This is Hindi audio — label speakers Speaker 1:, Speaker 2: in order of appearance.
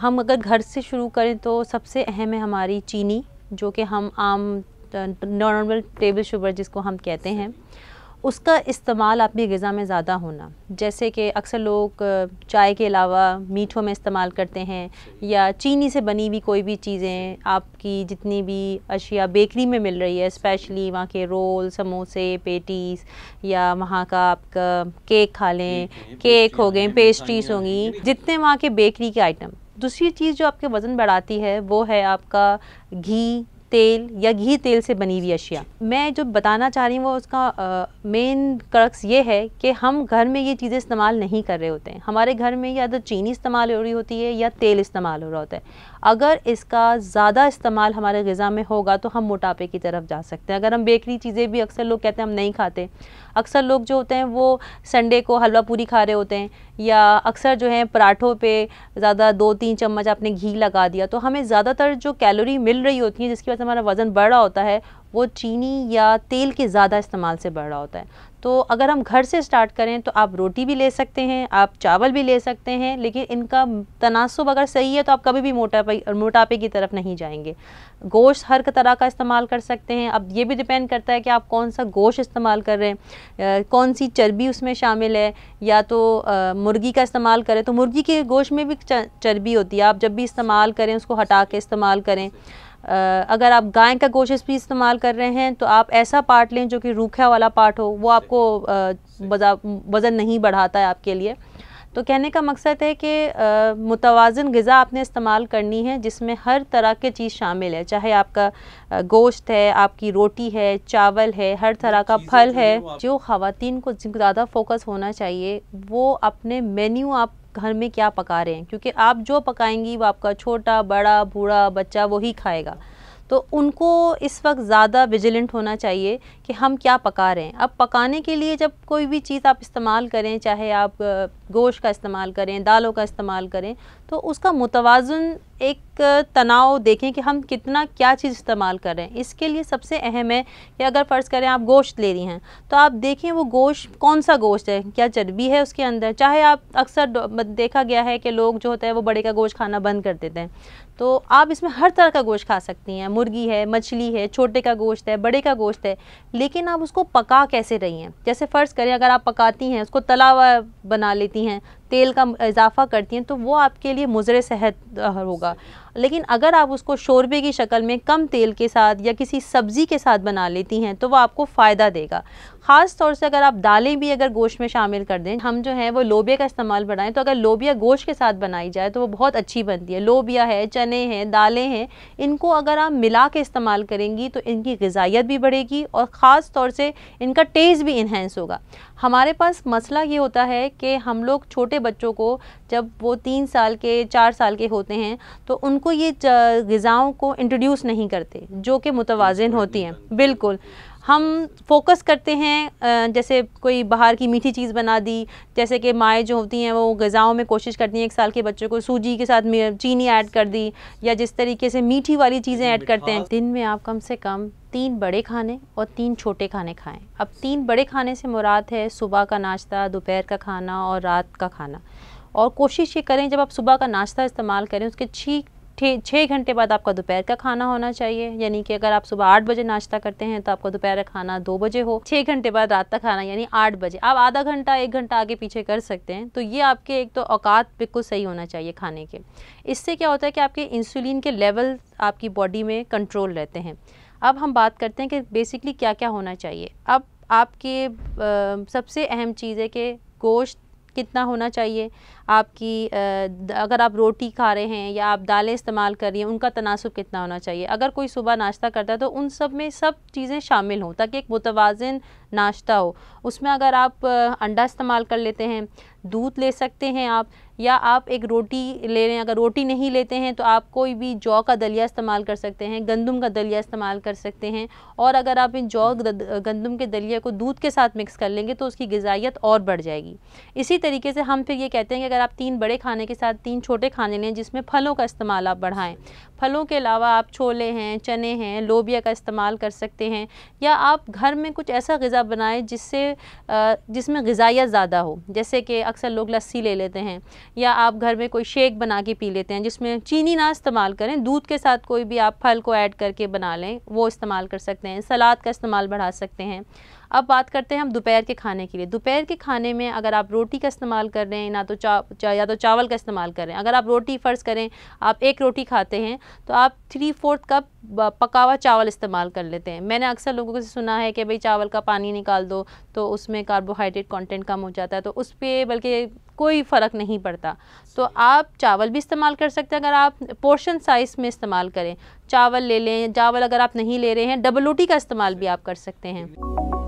Speaker 1: हम अगर घर से शुरू करें तो सबसे अहम है हमारी चीनी जो कि हम आम नॉर्मल टेबल शुगर जिसको हम कहते हैं उसका इस्तेमाल अपनी ग़ा में ज़्यादा होना जैसे कि अक्सर लोग चाय के अलावा मीठों में इस्तेमाल करते हैं या चीनी से बनी हुई कोई भी चीज़ें आपकी जितनी भी अशिया बेकरी में मिल रही है स्पेशली वहाँ के रोल समोसे पेटीज या वहाँ का आपका केक खा लें केक हो गए पेस्ट्रीज होंगी जितने वहाँ के बेकरी के आइटम दूसरी चीज़ जो आपके वज़न बढ़ाती है वो है आपका घी तेल या घी तेल से बनी हुई अशिया मैं जो बताना चाह रही हूँ वो उसका मेन क्रक्स ये है कि हम घर में ये चीज़ें इस्तेमाल नहीं कर रहे होते हैं हमारे घर में या तो चीनी इस्तेमाल हो रही होती है या तेल इस्तेमाल हो रहा होता है अगर इसका ज़्यादा इस्तेमाल हमारे गज़ा में होगा तो हम मोटापे की तरफ जा सकते हैं अगर हम बेकरी चीज़ें भी अक्सर लोग कहते हैं हम नहीं खाते अक्सर लोग जो होते हैं वो संडे को हलवा पूरी खा रहे होते हैं या अक्सर जो है पराठों पे ज़्यादा दो तीन चम्मच आपने घी लगा दिया तो हमें ज़्यादातर जो कैलोरी मिल रही होती है जिसकी वजह से हमारा वज़न बढ़ रहा होता है वो चीनी या तेल के ज़्यादा इस्तेमाल से बढ़ रहा होता है तो अगर हम घर से स्टार्ट करें तो आप रोटी भी ले सकते हैं आप चावल भी ले सकते हैं लेकिन इनका तनासब अगर सही है तो आप कभी भी मोटापे मोटापे की तरफ नहीं जाएंगे गोश्त हर तरह का इस्तेमाल कर सकते हैं अब ये भी डिपेंड करता है कि आप कौन सा गोश्त इस्तेमाल कर रहे हैं कौन सी चर्बी उसमें शामिल है या तो मुर्गी का इस्तेमाल करें तो मुर्गी के गोश्त में भी चर्बी होती है आप जब भी इस्तेमाल करें उसको हटा के इस्तेमाल करें अगर आप गाय का गोश्त भी इस्तेमाल कर रहे हैं तो आप ऐसा पार्ट लें जो कि रूखा वाला पार्ट हो वो आपको वज़न नहीं बढ़ाता है आपके लिए तो कहने का मकसद है कि मुतवाजन गज़ा आपने इस्तेमाल करनी है जिसमें हर तरह के चीज़ शामिल है चाहे आपका गोश्त है आपकी रोटी है चावल है हर तरह का फल है जो खातन को ज़्यादा फोकस होना चाहिए वो अपने मेन्यू आप घर में क्या पका रहे हैं क्योंकि आप जो पकाएंगी वो आपका छोटा बड़ा बूढ़ा बच्चा वही खाएगा तो उनको इस वक्त ज़्यादा विजिलेंट होना चाहिए कि हम क्या पका रहे हैं अब पकाने के लिए जब कोई भी चीज़ आप इस्तेमाल करें चाहे आप गोश्त का इस्तेमाल करें दालों का इस्तेमाल करें तो उसका मुतवाजन एक तनाव देखें कि हम कितना क्या चीज़ इस्तेमाल कर रहे हैं इसके लिए सबसे अहम है कि अगर फ़र्ज़ करें आप गोश्त ले रही हैं तो आप देखें वो गोश्त कौन सा गोश्त है क्या चर्बी है उसके अंदर चाहे आप अक्सर देखा गया है कि लोग जो होता है वो बड़े का गोश्त खाना बंद कर देते हैं तो आप इसमें हर तरह का गोश्त खा सकती हैं मुर्गी है मछली है छोटे का गोश्त है बड़े का गोश्त है लेकिन आप उसको पका कैसे रही हैं जैसे फ़र्ज़ करें अगर आप पकाती हैं उसको तला बना लेती हैं तेल का इजाफा करती हैं तो वो आपके लिए मुजर सेहत होगा लेकिन अगर आप उसको शोरबे की शक्ल में कम तेल के साथ या किसी सब्ज़ी के साथ बना लेती हैं तो वो आपको फ़ायदा देगा ख़ास तौर से अगर आप दालें भी अगर गोश्त में शामिल कर दें हम जो हैं वो लोबिया का इस्तेमाल बढ़ाएं तो अगर लोबिया गोश्त के साथ बनाई जाए तो वो बहुत अच्छी बनती है लोबिया है चने हैं दालें हैं इनको अगर आप मिला के इस्तेमाल करेंगी तो इनकी गजाइत भी बढ़ेगी और ख़ास तौर से इनका टेस्ट भी इन्हेंस होगा हमारे पास मसला ये होता है कि हम लोग छोटे बच्चों को जब वो तीन साल के चार साल के होते हैं तो उन उनको ये गज़ाओं को इंट्रोड्यूस नहीं करते जो कि मुतवाजन होती हैं बिल्कुल हम फोकस करते हैं जैसे कोई बाहर की मीठी चीज़ बना दी जैसे कि माएँ जो होती हैं वो गज़ाओं में कोशिश करती हैं एक साल के बच्चों को सूजी के साथ चीनी ऐड कर दी या जिस तरीके से मीठी वाली चीज़ें ऐड करते हैं दिन में आप कम से कम तीन बड़े खाने और तीन छोटे खाने खाएं अब तीन बड़े खाने से मुराद है सुबह का नाश्ता दोपहर का खाना और रात का खाना और कोशिश ये करें जब आप सुबह का नाश्ता इस्तेमाल करें उसके ठीक छः घंटे बाद आपका दोपहर का खाना होना चाहिए यानी कि अगर आप सुबह आठ बजे नाश्ता करते हैं तो आपका दोपहर का खाना दो बजे हो छः घंटे बाद रात का खाना यानी आठ बजे आप आधा घंटा एक घंटा आगे पीछे कर सकते हैं तो ये आपके एक तो औकात बिल्कुल सही होना चाहिए खाने के इससे क्या होता है कि आपके इंसुलिन के लेवल आपकी बॉडी में कंट्रोल रहते हैं अब हम बात करते हैं कि बेसिकली क्या क्या होना चाहिए अब आपके सबसे अहम चीज़ है कि गोश्त कितना होना चाहिए आपकी अगर आप रोटी खा रहे हैं या आप दालें इस्तेमाल कर रही हैं उनका तनासब कितना होना चाहिए अगर कोई सुबह नाश्ता करता है तो उन सब में सब चीज़ें शामिल हों ताकि एक मुतवाजन नाश्ता हो उसमें अगर आप अंडा इस्तेमाल कर लेते हैं दूध ले सकते हैं आप या आप एक रोटी ले रहे हैं अगर रोटी नहीं लेते हैं तो आप कोई भी जौ का दलिया इस्तेमाल कर सकते हैं गंदम का दलिया इस्तेमाल कर सकते हैं और अगर आप इन जौ गंदम के दलिया को दूध के साथ मिक्स कर लेंगे तो उसकी गजाइत और बढ़ जाएगी इसी तरीके से हम फिर ये कहते हैं कि अगर अगर आप तीन बड़े खाने के साथ तीन छोटे खाने लें जिसमें फलों का इस्तेमाल आप बढ़ाएं फलों के अलावा आप छोले हैं चने हैं लोबिया का इस्तेमाल कर सकते हैं या आप घर में कुछ ऐसा गज़ा बनाएं जिससे जिसमें गजाइत ज़्यादा हो जैसे कि अक्सर लोग लस्सी ले लेते हैं या आप घर में कोई शेक बना के पी लेते हैं जिसमें चीनी ना इस्तेमाल करें दूध के साथ कोई भी आप फल को ऐड करके बना लें वो इस्तेमाल कर सकते हैं सलाद का इस्तेमाल बढ़ा सकते हैं अब बात करते हैं हम दोपहर के खाने के लिए दोपहर के खाने में अगर आप रोटी का इस्तेमाल कर रहे हैं ना तो चा, चा या तो चावल का इस्तेमाल कर रहे हैं अगर आप रोटी फ़र्ज़ करें आप एक रोटी खाते हैं तो आप थ्री फोर्थ कप पका हुआ चावल इस्तेमाल कर लेते हैं मैंने अक्सर लोगों से सुना है कि भाई चावल का पानी निकाल दो तो उसमें कार्बोहाइड्रेट कंटेंट कम हो जाता है तो उस पर बल्कि कोई फ़र्क नहीं पड़ता तो आप चावल भी इस्तेमाल कर सकते हैं अगर आप पोर्शन साइज़ में इस्तेमाल करें चावल ले लें चावल अगर आप नहीं ले रहे हैं डबल रोटी का इस्तेमाल भी आप कर सकते हैं